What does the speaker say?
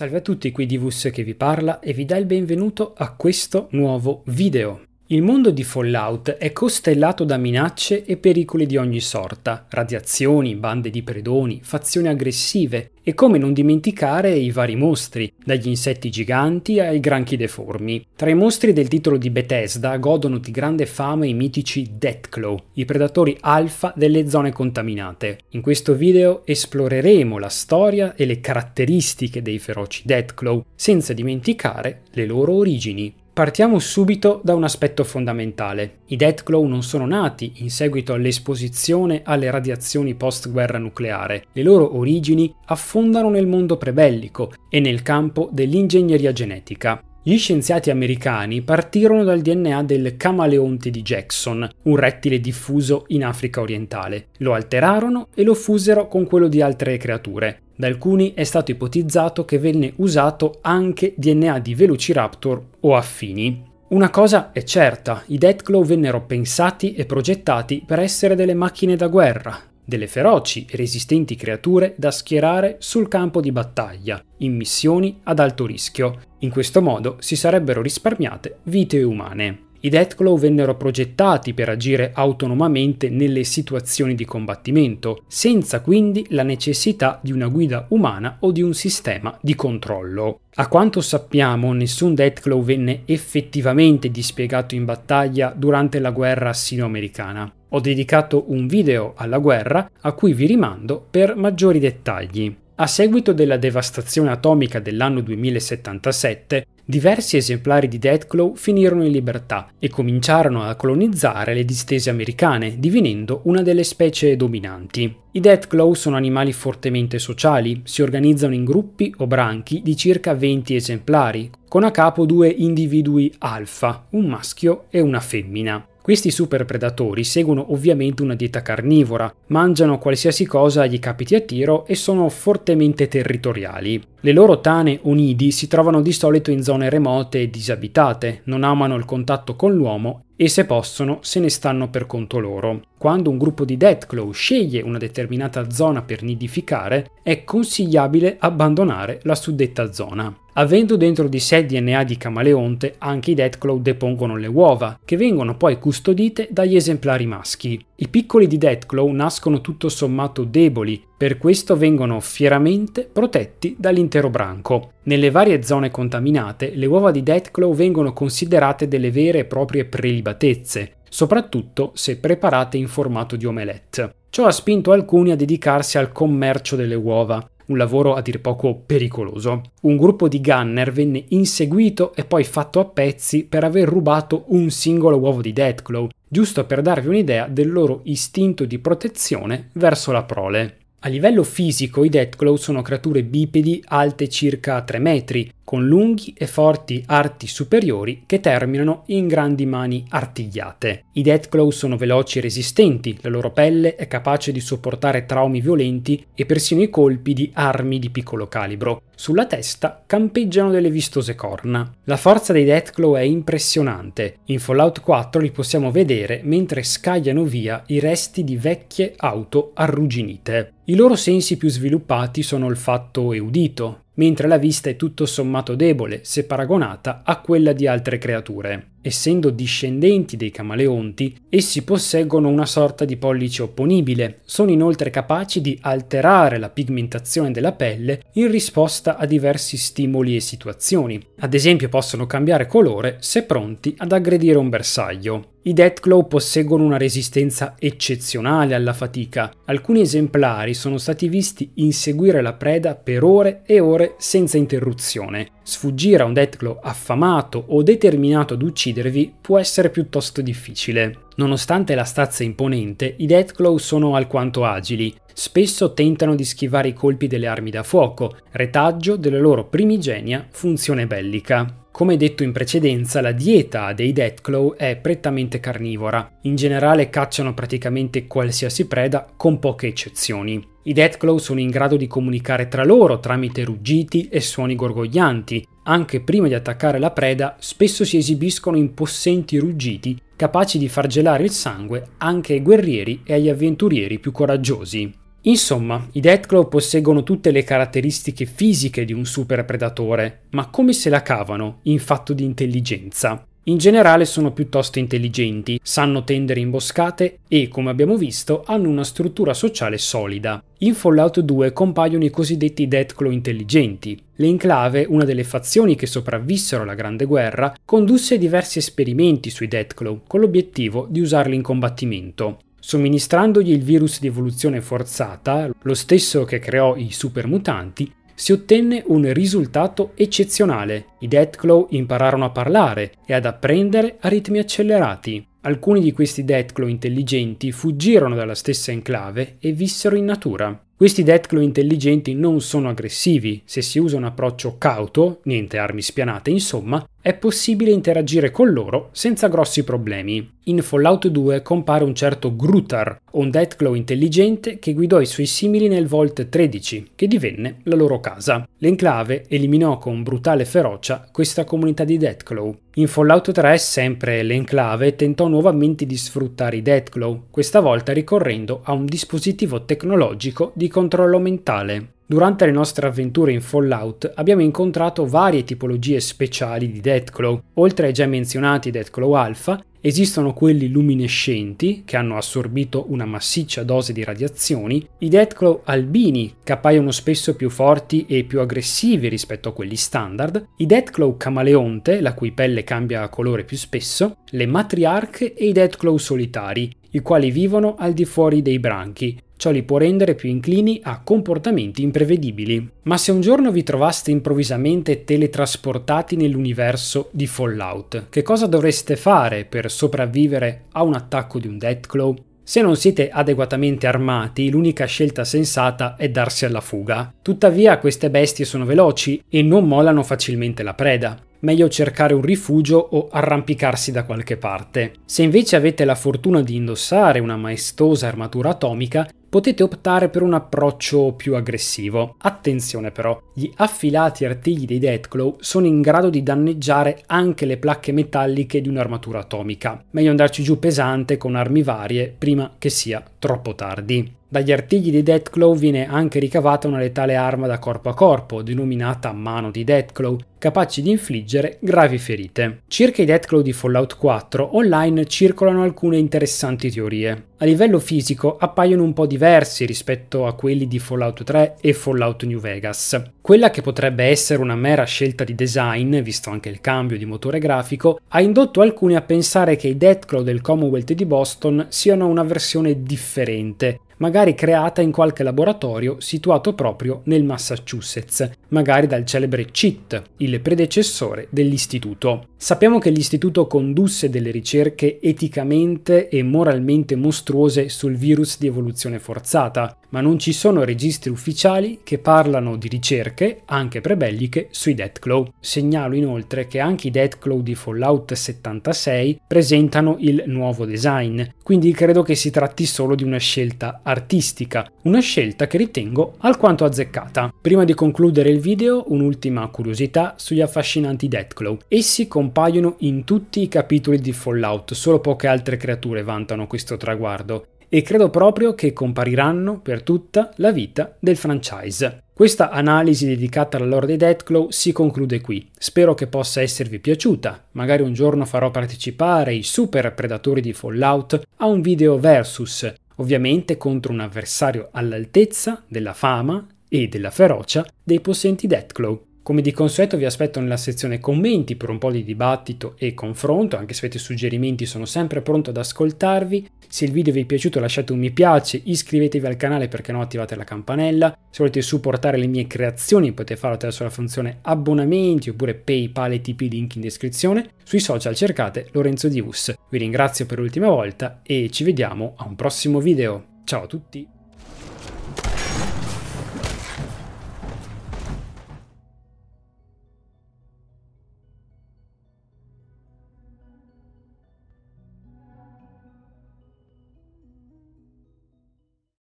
Salve a tutti, qui Divus che vi parla e vi dà il benvenuto a questo nuovo video. Il mondo di Fallout è costellato da minacce e pericoli di ogni sorta, radiazioni, bande di predoni, fazioni aggressive e come non dimenticare i vari mostri, dagli insetti giganti ai granchi deformi. Tra i mostri del titolo di Bethesda godono di grande fama i mitici Deathclaw, i predatori alfa delle zone contaminate. In questo video esploreremo la storia e le caratteristiche dei feroci Deathclaw, senza dimenticare le loro origini. Partiamo subito da un aspetto fondamentale. I Deathglow non sono nati in seguito all'esposizione alle radiazioni post-guerra nucleare. Le loro origini affondano nel mondo prebellico e nel campo dell'ingegneria genetica. Gli scienziati americani partirono dal DNA del camaleonte di Jackson, un rettile diffuso in Africa orientale. Lo alterarono e lo fusero con quello di altre creature. Da alcuni è stato ipotizzato che venne usato anche DNA di Velociraptor o affini. Una cosa è certa, i Deathclaw vennero pensati e progettati per essere delle macchine da guerra, delle feroci e resistenti creature da schierare sul campo di battaglia, in missioni ad alto rischio. In questo modo si sarebbero risparmiate vite umane. I Deathclaw vennero progettati per agire autonomamente nelle situazioni di combattimento, senza quindi la necessità di una guida umana o di un sistema di controllo. A quanto sappiamo, nessun Deathclaw venne effettivamente dispiegato in battaglia durante la guerra sino-americana. Ho dedicato un video alla guerra a cui vi rimando per maggiori dettagli. A seguito della devastazione atomica dell'anno 2077, diversi esemplari di Deathclaw finirono in libertà e cominciarono a colonizzare le distese americane, divenendo una delle specie dominanti. I Deathclaw sono animali fortemente sociali, si organizzano in gruppi o branchi di circa 20 esemplari, con a capo due individui alfa, un maschio e una femmina. Questi super predatori seguono ovviamente una dieta carnivora, mangiano qualsiasi cosa gli capiti a tiro e sono fortemente territoriali. Le loro tane o nidi si trovano di solito in zone remote e disabitate, non amano il contatto con l'uomo e se possono se ne stanno per conto loro. Quando un gruppo di Deathclaw sceglie una determinata zona per nidificare, è consigliabile abbandonare la suddetta zona. Avendo dentro di sé DNA di camaleonte, anche i Deathclaw depongono le uova, che vengono poi custodite dagli esemplari maschi. I piccoli di Deathclaw nascono tutto sommato deboli, per questo vengono fieramente protetti dall'intero branco. Nelle varie zone contaminate, le uova di Deathclaw vengono considerate delle vere e proprie prelibatezze, soprattutto se preparate in formato di omelette. Ciò ha spinto alcuni a dedicarsi al commercio delle uova, un lavoro a dir poco pericoloso. Un gruppo di gunner venne inseguito e poi fatto a pezzi per aver rubato un singolo uovo di Deathclaw, giusto per darvi un'idea del loro istinto di protezione verso la prole. A livello fisico i Deathclaw sono creature bipedi alte circa 3 metri, con lunghi e forti arti superiori che terminano in grandi mani artigliate. I Deathclaw sono veloci e resistenti, la loro pelle è capace di sopportare traumi violenti e persino i colpi di armi di piccolo calibro. Sulla testa campeggiano delle vistose corna. La forza dei Deathclaw è impressionante. In Fallout 4 li possiamo vedere mentre scagliano via i resti di vecchie auto arrugginite. I loro sensi più sviluppati sono il fatto e udito, mentre la vista è tutto sommato debole se paragonata a quella di altre creature. Essendo discendenti dei camaleonti, essi posseggono una sorta di pollice opponibile, sono inoltre capaci di alterare la pigmentazione della pelle in risposta a diversi stimoli e situazioni. Ad esempio possono cambiare colore se pronti ad aggredire un bersaglio. I Deathclaw posseggono una resistenza eccezionale alla fatica. Alcuni esemplari sono stati visti inseguire la preda per ore e ore senza interruzione. Sfuggire a un Deathclaw affamato o determinato ad uccidervi può essere piuttosto difficile. Nonostante la stazza imponente, i Deathclaw sono alquanto agili. Spesso tentano di schivare i colpi delle armi da fuoco, retaggio della loro primigenia funzione bellica. Come detto in precedenza, la dieta dei Deathclaw è prettamente carnivora. In generale cacciano praticamente qualsiasi preda, con poche eccezioni. I Deathclaw sono in grado di comunicare tra loro tramite ruggiti e suoni gorgoglianti. Anche prima di attaccare la preda, spesso si esibiscono impossenti ruggiti capaci di far gelare il sangue anche ai guerrieri e agli avventurieri più coraggiosi. Insomma, i Deathclaw posseggono tutte le caratteristiche fisiche di un super predatore, ma come se la cavano in fatto di intelligenza? In generale sono piuttosto intelligenti, sanno tendere imboscate e, come abbiamo visto, hanno una struttura sociale solida. In Fallout 2 compaiono i cosiddetti Deathclaw intelligenti. Le Enclave, una delle fazioni che sopravvissero alla Grande Guerra, condusse diversi esperimenti sui Deathclaw con l'obiettivo di usarli in combattimento. Somministrandogli il virus di evoluzione forzata, lo stesso che creò i supermutanti, si ottenne un risultato eccezionale. I Deathclaw impararono a parlare e ad apprendere a ritmi accelerati. Alcuni di questi Deathclaw intelligenti fuggirono dalla stessa enclave e vissero in natura. Questi Deathclaw intelligenti non sono aggressivi, se si usa un approccio cauto, niente armi spianate insomma, è possibile interagire con loro senza grossi problemi. In Fallout 2 compare un certo Grutar, un Deathclaw intelligente che guidò i suoi simili nel Vault 13, che divenne la loro casa. L'enclave eliminò con brutale ferocia questa comunità di Deathclaw. In Fallout 3 sempre l'enclave tentò nuovamente di sfruttare i Deathclaw, questa volta ricorrendo a un dispositivo tecnologico di di controllo mentale. Durante le nostre avventure in Fallout abbiamo incontrato varie tipologie speciali di Deathclaw. Oltre ai già menzionati Deathclaw Alpha, esistono quelli luminescenti, che hanno assorbito una massiccia dose di radiazioni, i Deathclaw albini, che appaiono spesso più forti e più aggressivi rispetto a quelli standard, i Deathclaw camaleonte, la cui pelle cambia colore più spesso, le matriarche e i Deathclaw solitari, i quali vivono al di fuori dei branchi, Ciò li può rendere più inclini a comportamenti imprevedibili. Ma se un giorno vi trovaste improvvisamente teletrasportati nell'universo di Fallout, che cosa dovreste fare per sopravvivere a un attacco di un Deathclaw? Se non siete adeguatamente armati, l'unica scelta sensata è darsi alla fuga. Tuttavia queste bestie sono veloci e non molano facilmente la preda. Meglio cercare un rifugio o arrampicarsi da qualche parte. Se invece avete la fortuna di indossare una maestosa armatura atomica, potete optare per un approccio più aggressivo. Attenzione però, gli affilati artigli dei Deathclaw sono in grado di danneggiare anche le placche metalliche di un'armatura atomica. Meglio andarci giù pesante con armi varie prima che sia troppo tardi. Dagli artigli di Deathclaw viene anche ricavata una letale arma da corpo a corpo, denominata Mano di Deathclaw, capace di infliggere gravi ferite. Circa i Deathclaw di Fallout 4, online circolano alcune interessanti teorie. A livello fisico appaiono un po' diversi rispetto a quelli di Fallout 3 e Fallout New Vegas. Quella che potrebbe essere una mera scelta di design, visto anche il cambio di motore grafico, ha indotto alcuni a pensare che i Deathclaw del Commonwealth di Boston siano una versione differente, magari creata in qualche laboratorio situato proprio nel Massachusetts, magari dal celebre CIT, il predecessore dell'istituto. Sappiamo che l'istituto condusse delle ricerche eticamente e moralmente mostruose sul virus di evoluzione forzata, ma non ci sono registri ufficiali che parlano di ricerche, anche prebelliche, sui Deathclaw. Segnalo inoltre che anche i Deathclaw di Fallout 76 presentano il nuovo design, quindi credo che si tratti solo di una scelta artistica, una scelta che ritengo alquanto azzeccata. Prima di concludere il video, un'ultima curiosità sugli affascinanti Deathclaw. Essi comp- compaiono in tutti i capitoli di Fallout, solo poche altre creature vantano questo traguardo, e credo proprio che compariranno per tutta la vita del franchise. Questa analisi dedicata alla lore dei Deathclaw si conclude qui. Spero che possa esservi piaciuta. Magari un giorno farò partecipare i super predatori di Fallout a un video versus, ovviamente contro un avversario all'altezza della fama e della ferocia dei possenti Deathclaw. Come di consueto vi aspetto nella sezione commenti per un po' di dibattito e confronto, anche se avete suggerimenti sono sempre pronto ad ascoltarvi. Se il video vi è piaciuto lasciate un mi piace, iscrivetevi al canale perché no attivate la campanella. Se volete supportare le mie creazioni potete farlo attraverso la funzione abbonamenti oppure PayPal e TP link in descrizione. Sui social cercate Lorenzo Dius. Vi ringrazio per l'ultima volta e ci vediamo a un prossimo video. Ciao a tutti!